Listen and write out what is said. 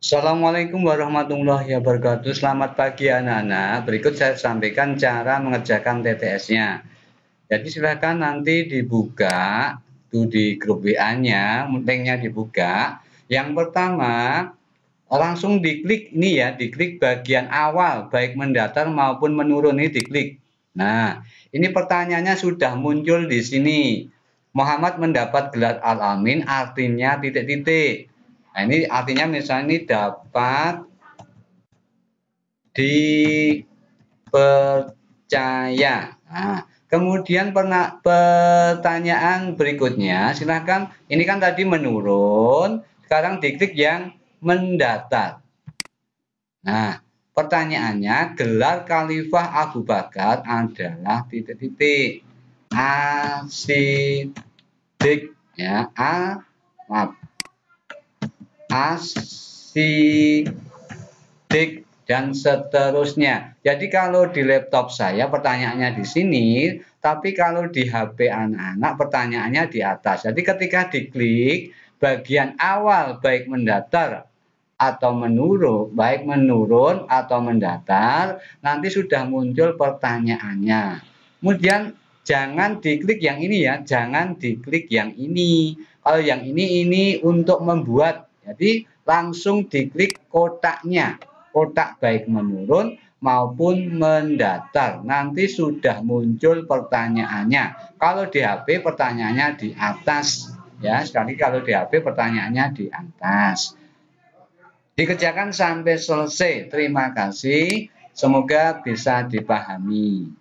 Assalamualaikum warahmatullahi wabarakatuh. Selamat pagi anak-anak. Berikut saya sampaikan cara mengerjakan TTS-nya. Jadi silahkan nanti dibuka tuh di grup WA-nya, linknya dibuka. Yang pertama langsung diklik ini ya, diklik bagian awal baik mendatar maupun menurun ini diklik. Nah, ini pertanyaannya sudah muncul di sini. Muhammad mendapat gelar al-amin artinya titik-titik Nah, ini artinya misalnya ini dapat dipercaya. Nah, kemudian pernah pertanyaan berikutnya, silahkan. Ini kan tadi menurun, sekarang diklik yang mendatar. Nah, pertanyaannya gelar Khalifah Abu Bakar adalah titik-titik asidik ya asidik dan seterusnya. Jadi kalau di laptop saya pertanyaannya di sini, tapi kalau di HP anak-anak pertanyaannya di atas. Jadi ketika diklik bagian awal baik mendatar atau menurun, baik menurun atau mendatar, nanti sudah muncul pertanyaannya. Kemudian jangan diklik yang ini ya, jangan diklik yang ini. Kalau yang ini ini untuk membuat jadi langsung diklik kotaknya, kotak baik menurun maupun mendatar. Nanti sudah muncul pertanyaannya. Kalau di HP pertanyaannya di atas ya, sekali kalau di HP pertanyaannya di atas. Dikerjakan sampai selesai. Terima kasih. Semoga bisa dipahami.